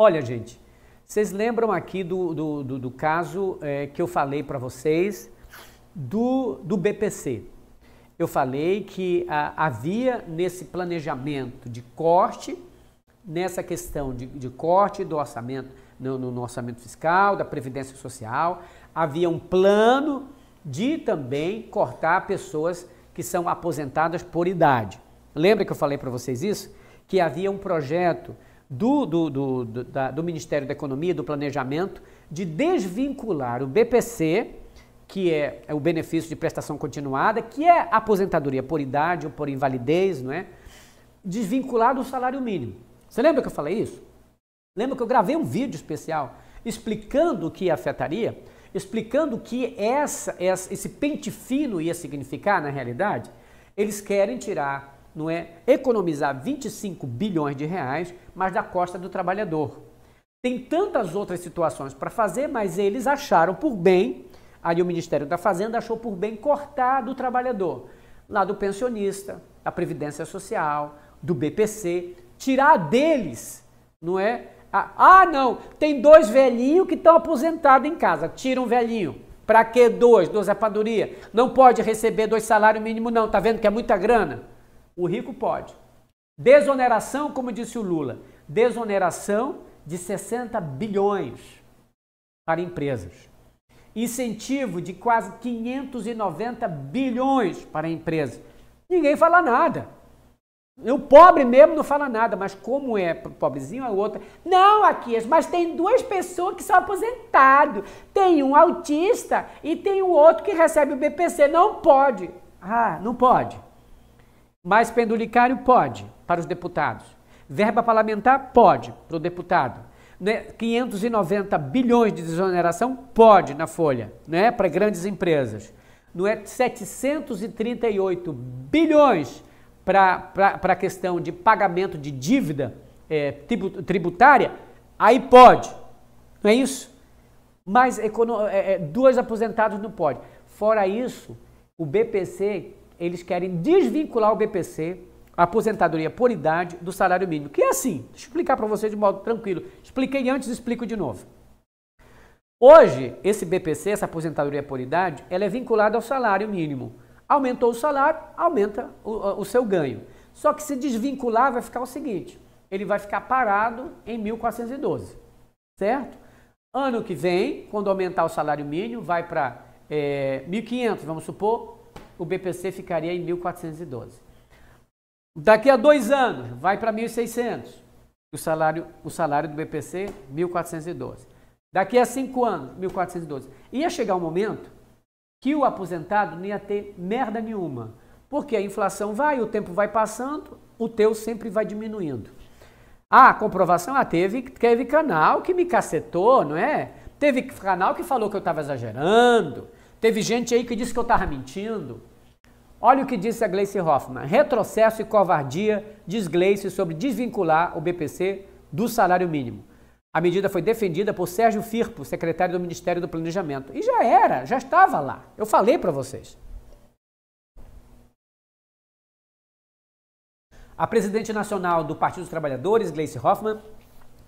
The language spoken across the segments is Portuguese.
Olha, gente, vocês lembram aqui do, do, do, do caso é, que eu falei para vocês do, do BPC. Eu falei que a, ah, havia nesse planejamento de corte, nessa questão de, de corte do orçamento, no, no, no orçamento fiscal, da Previdência Social, havia um plano de também cortar pessoas que são aposentadas por idade. Lembra que eu falei para vocês isso? Que havia um projeto do, do, do, do, da, do Ministério da Economia, do Planejamento, de desvincular o BPC, que é, é o benefício de prestação continuada, que é aposentadoria por idade ou por invalidez, não é? Desvincular do salário mínimo. Você lembra que eu falei isso? Lembra que eu gravei um vídeo especial explicando o que afetaria, explicando o que essa, essa, esse pente fino ia significar na realidade? Eles querem tirar não é economizar 25 bilhões de reais, mas da costa do trabalhador. Tem tantas outras situações para fazer, mas eles acharam por bem, ali o Ministério da Fazenda achou por bem cortar do trabalhador, lá do pensionista, da Previdência Social, do BPC, tirar deles, não é? Ah, ah, não, tem dois velhinhos que estão aposentados em casa, tira um velhinho. Para que dois? Dois é padaria. Não pode receber dois salários mínimos, não. Tá vendo que é muita grana? O rico pode. Desoneração, como disse o Lula, desoneração de 60 bilhões para empresas. Incentivo de quase 590 bilhões para empresas. Ninguém fala nada. O pobre mesmo não fala nada, mas como é pobrezinho é outra. Não, aqui, mas tem duas pessoas que são aposentados. Tem um autista e tem o outro que recebe o BPC. Não pode. Ah, não pode. Mas penduricário pode para os deputados. Verba parlamentar pode para o deputado. 590 né? bilhões de desoneração pode na folha, né? Para grandes empresas. Não é 738 bilhões para a questão de pagamento de dívida é, tributária, aí pode. Não é isso? Mas é, é, dois aposentados não pode. Fora isso, o BPC eles querem desvincular o BPC, a aposentadoria por idade, do salário mínimo. Que é assim, deixa eu explicar para você de modo tranquilo. Expliquei antes, explico de novo. Hoje, esse BPC, essa aposentadoria por idade, ela é vinculada ao salário mínimo. Aumentou o salário, aumenta o, o seu ganho. Só que se desvincular vai ficar o seguinte, ele vai ficar parado em 1.412, certo? Ano que vem, quando aumentar o salário mínimo, vai para é, 1.500, vamos supor, o BPC ficaria em 1.412. Daqui a dois anos, vai para 1.600. O salário, o salário do BPC, 1.412. Daqui a cinco anos, 1.412. Ia chegar um momento que o aposentado não ia ter merda nenhuma. Porque a inflação vai, o tempo vai passando, o teu sempre vai diminuindo. a comprovação, ah, teve, teve canal que me cacetou, não é? Teve canal que falou que eu estava exagerando. Teve gente aí que disse que eu estava mentindo. Olha o que disse a Gleice Hoffmann. Retrocesso e covardia diz Gleice sobre desvincular o BPC do salário mínimo. A medida foi defendida por Sérgio Firpo, secretário do Ministério do Planejamento. E já era, já estava lá. Eu falei para vocês. A presidente nacional do Partido dos Trabalhadores, Gleice Hoffmann,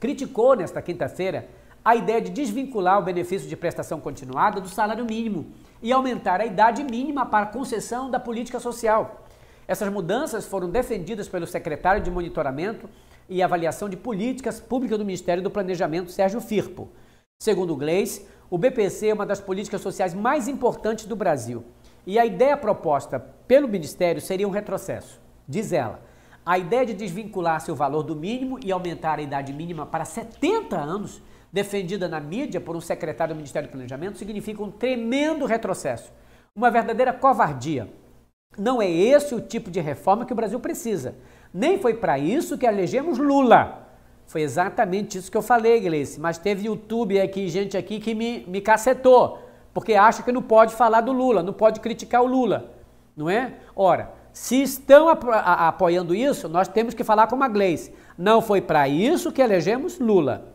criticou nesta quinta-feira a ideia de desvincular o benefício de prestação continuada do salário mínimo e aumentar a idade mínima para concessão da política social. Essas mudanças foram defendidas pelo secretário de Monitoramento e Avaliação de Políticas Públicas do Ministério do Planejamento, Sérgio Firpo. Segundo o Gleis, o BPC é uma das políticas sociais mais importantes do Brasil. E a ideia proposta pelo Ministério seria um retrocesso. Diz ela, a ideia de desvincular seu valor do mínimo e aumentar a idade mínima para 70 anos defendida na mídia por um secretário do Ministério do Planejamento significa um tremendo retrocesso, uma verdadeira covardia. Não é esse o tipo de reforma que o Brasil precisa. Nem foi para isso que elegemos Lula. Foi exatamente isso que eu falei, Gleice. Mas teve YouTube aqui, gente aqui que me, me cacetou, porque acha que não pode falar do Lula, não pode criticar o Lula, não é? Ora, se estão apoiando isso, nós temos que falar como a Gleice. Não foi para isso que elegemos Lula.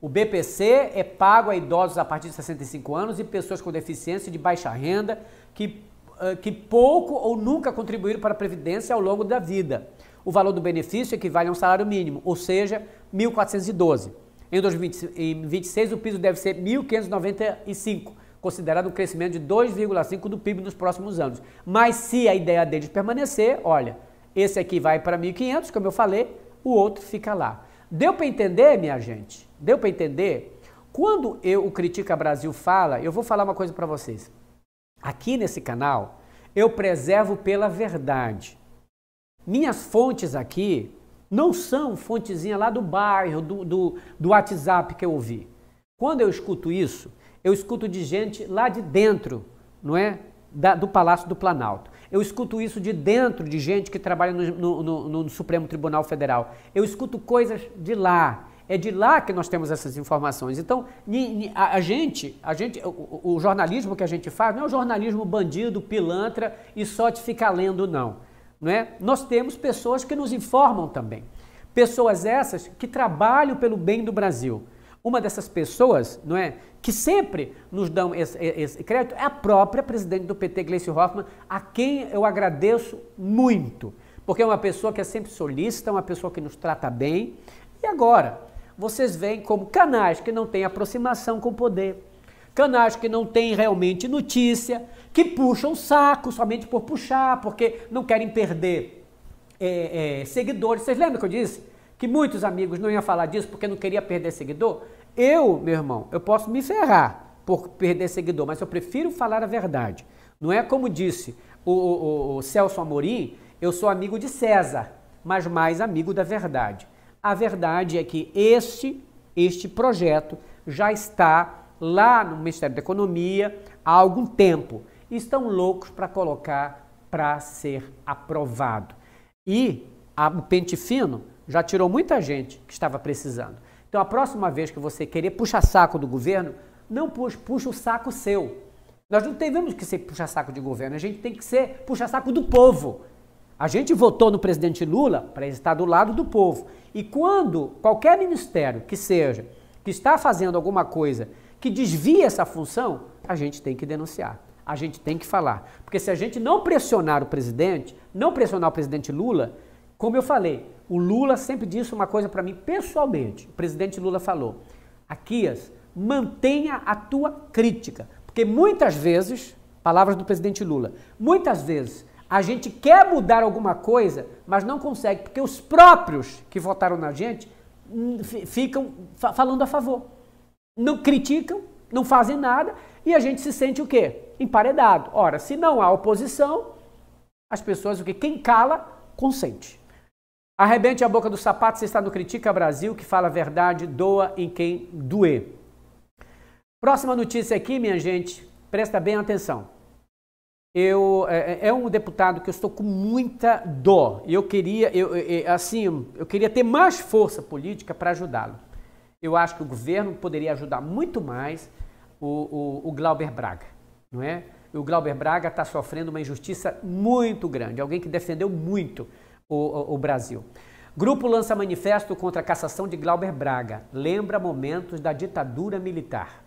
O BPC é pago a idosos a partir de 65 anos e pessoas com deficiência de baixa renda que, que pouco ou nunca contribuíram para a Previdência ao longo da vida. O valor do benefício equivale a um salário mínimo, ou seja, 1.412. Em 2026, o piso deve ser 1.595, considerado um crescimento de 2,5% do PIB nos próximos anos. Mas se a ideia deles permanecer, olha, esse aqui vai para 1.500, como eu falei, o outro fica lá. Deu para entender, minha gente? Deu para entender? Quando eu, o Critica Brasil fala, eu vou falar uma coisa para vocês. Aqui nesse canal, eu preservo pela verdade. Minhas fontes aqui não são fontezinha lá do bairro, do, do, do WhatsApp que eu ouvi. Quando eu escuto isso, eu escuto de gente lá de dentro, não é? Da, do Palácio do Planalto. Eu escuto isso de dentro de gente que trabalha no, no, no, no Supremo Tribunal Federal. Eu escuto coisas de lá. É de lá que nós temos essas informações. Então, a gente, a gente o, o, jornalismo que a gente faz não é um jornalismo bandido, pilantra e só de ficar lendo, não. não é? Nós temos pessoas que nos informam também. Pessoas essas que trabalham pelo bem do Brasil. Uma dessas pessoas, não é, que sempre nos dão esse, esse crédito é a própria presidente do PT, Gleice Hoffmann, a quem eu agradeço muito, porque é uma pessoa que é sempre solícita, uma pessoa que nos trata bem. E agora, vocês veem como canais que não têm aproximação com o poder, canais que não têm realmente notícia, que puxam saco somente por puxar, porque não querem perder é, é, seguidores. Vocês lembram que eu disse que muitos amigos não iam falar disso porque não queria perder seguidor? Eu, meu irmão, eu posso me ferrar por perder seguidor, mas eu prefiro falar a verdade. Não é como disse o, o, o Celso Amorim, eu sou amigo de César, mas mais amigo da verdade. A verdade é que este, este projeto já está lá no Ministério da Economia há algum tempo. Estão loucos para colocar para ser aprovado. E a, o pente fino já tirou muita gente que estava precisando. Então, a próxima vez que você querer puxar saco do governo, não puxa, puxa o saco seu. Nós não temos que ser puxa saco de governo, a gente tem que ser puxa saco do povo. A gente votou no presidente Lula para estar do lado do povo. E quando qualquer ministério que seja, que está fazendo alguma coisa que desvia essa função, a gente tem que denunciar. A gente tem que falar. Porque se a gente não pressionar o presidente, não pressionar o presidente Lula, como eu falei, o Lula sempre disse uma coisa para mim pessoalmente. O presidente Lula falou: Aquias, mantenha a tua crítica. Porque muitas vezes, palavras do presidente Lula, muitas vezes a gente quer mudar alguma coisa, mas não consegue, porque os próprios que votaram na gente hum, ficam falando a favor. Não criticam, não fazem nada e a gente se sente o quê? Emparedado. Ora, se não há oposição, as pessoas o quê? Quem cala, consente. Arrebente a boca do sapato, você está no Critica Brasil, que fala a verdade, doa em quem doer. Próxima notícia aqui, minha gente, presta bem atenção. Eu, é, é, é um deputado que eu estou com muita dó. Eu queria, eu, eu assim, eu queria ter mais força política para ajudá-lo. Eu acho que o governo poderia ajudar muito mais o, o, o Glauber Braga, não é? O Glauber Braga está sofrendo uma injustiça muito grande. Alguém que defendeu muito o, o Brasil. Grupo lança manifesto contra a cassação de Glauber Braga. Lembra momentos da ditadura militar.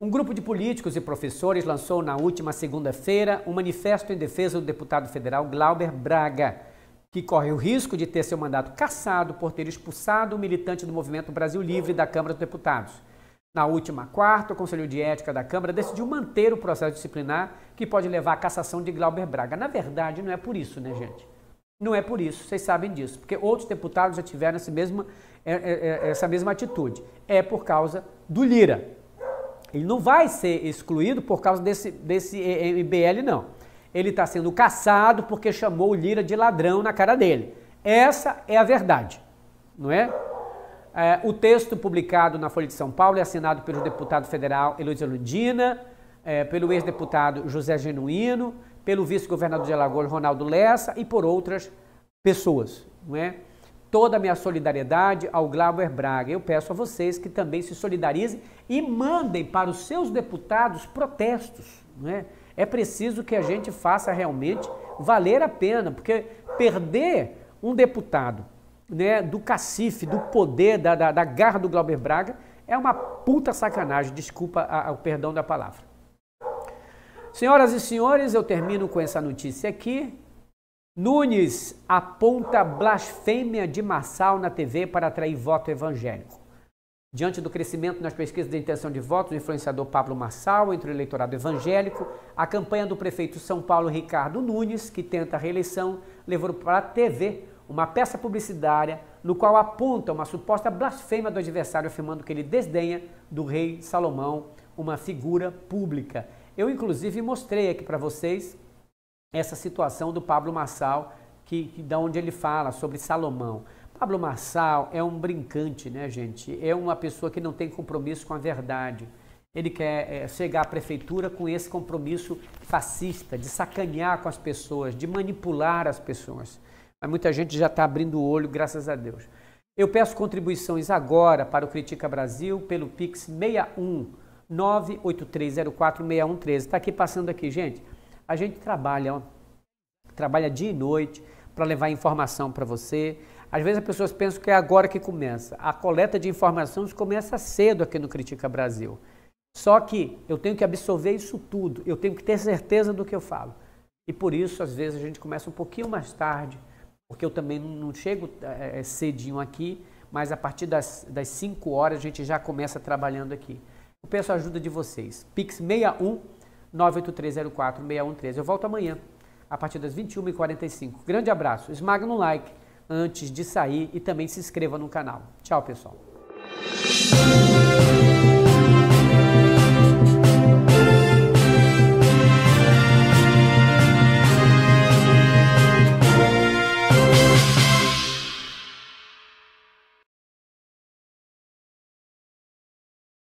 Um grupo de políticos e professores lançou na última segunda-feira um manifesto em defesa do deputado federal Glauber Braga, que corre o risco de ter seu mandato cassado por ter expulsado o militante do Movimento Brasil Livre da Câmara dos Deputados. Na última quarta, o Conselho de Ética da Câmara decidiu manter o processo disciplinar que pode levar à cassação de Glauber Braga. Na verdade, não é por isso, né, gente? Não é por isso, vocês sabem disso, porque outros deputados já tiveram essa mesma, é, é, é, essa mesma atitude. É por causa do Lira. Ele não vai ser excluído por causa desse, desse MBL, não. Ele está sendo caçado porque chamou o Lira de ladrão na cara dele. Essa é a verdade, não é? é o texto publicado na Folha de São Paulo é assinado pelo deputado federal Heloísa Lundina, é, pelo ex-deputado José Genuíno, pelo vice-governador de Alagoas, Ronaldo Lessa, e por outras pessoas. Não é? Toda a minha solidariedade ao Glauber Braga. Eu peço a vocês que também se solidarizem e mandem para os seus deputados protestos. Não é? é preciso que a gente faça realmente valer a pena, porque perder um deputado né, do cacife, do poder, da, da, da garra do Glauber Braga, é uma puta sacanagem, desculpa o perdão da palavra. Senhoras e senhores, eu termino com essa notícia aqui. Nunes aponta blasfêmia de Marçal na TV para atrair voto evangélico. Diante do crescimento nas pesquisas de intenção de voto do influenciador Pablo Marçal entre o eleitorado evangélico, a campanha do prefeito São Paulo Ricardo Nunes, que tenta a reeleição, levou para a TV uma peça publicitária no qual aponta uma suposta blasfêmia do adversário afirmando que ele desdenha do rei Salomão, uma figura pública. Eu, inclusive, mostrei aqui para vocês essa situação do Pablo Massal, que, que da onde ele fala sobre Salomão. Pablo Massal é um brincante, né, gente? É uma pessoa que não tem compromisso com a verdade. Ele quer é, chegar à prefeitura com esse compromisso fascista, de sacanear com as pessoas, de manipular as pessoas. Mas muita gente já está abrindo o olho, graças a Deus. Eu peço contribuições agora para o Critica Brasil pelo Pix 61 983046113. Está aqui passando aqui, gente. A gente trabalha, ó, trabalha dia e noite para levar informação para você. Às vezes as pessoas pensam que é agora que começa. A coleta de informações começa cedo aqui no Critica Brasil. Só que eu tenho que absorver isso tudo, eu tenho que ter certeza do que eu falo. E por isso, às vezes, a gente começa um pouquinho mais tarde, porque eu também não chego é, cedinho aqui, mas a partir das 5 horas a gente já começa trabalhando aqui. Eu peço a ajuda de vocês. Pix 61 98304 6113. Eu volto amanhã, a partir das 21h45. Grande abraço. Esmaga no like antes de sair e também se inscreva no canal. Tchau, pessoal.